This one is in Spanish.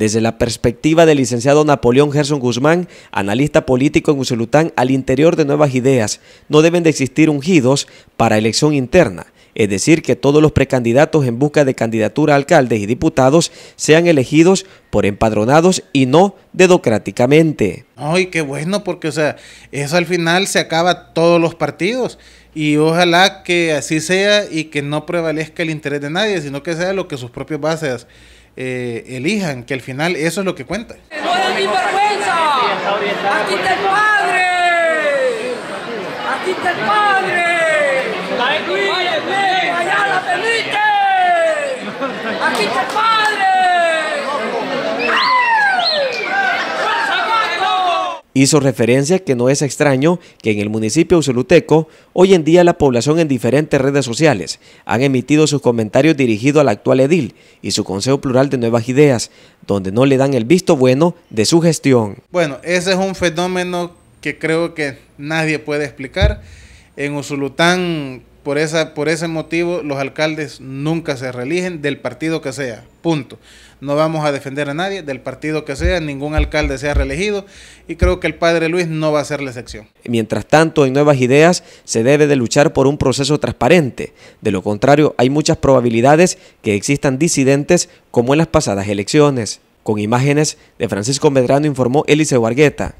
Desde la perspectiva del licenciado Napoleón Gerson Guzmán, analista político en Usulután, al interior de nuevas ideas, no deben de existir ungidos para elección interna es decir, que todos los precandidatos en busca de candidatura a alcaldes y diputados sean elegidos por empadronados y no dedocráticamente. Ay, qué bueno, porque o sea, eso al final se acaba todos los partidos y ojalá que así sea y que no prevalezca el interés de nadie, sino que sea lo que sus propias bases eh, elijan, que al final eso es lo que cuenta. ¡No es mi vergüenza! ¡Aquí está el padre! ¡Aquí está el padre! ¡Ay, Luis, allá la permite! ¡Aquí está el padre! Hizo referencia que no es extraño que en el municipio usuluteco, hoy en día la población en diferentes redes sociales han emitido sus comentarios dirigidos al actual edil y su Consejo Plural de Nuevas Ideas, donde no le dan el visto bueno de su gestión. Bueno, ese es un fenómeno que creo que nadie puede explicar. En Usulután por, esa, por ese motivo, los alcaldes nunca se reeligen del partido que sea. Punto. No vamos a defender a nadie del partido que sea, ningún alcalde sea reelegido y creo que el padre Luis no va a ser la excepción. Mientras tanto, en Nuevas Ideas se debe de luchar por un proceso transparente. De lo contrario, hay muchas probabilidades que existan disidentes como en las pasadas elecciones. Con imágenes de Francisco Medrano informó Elise Argueta.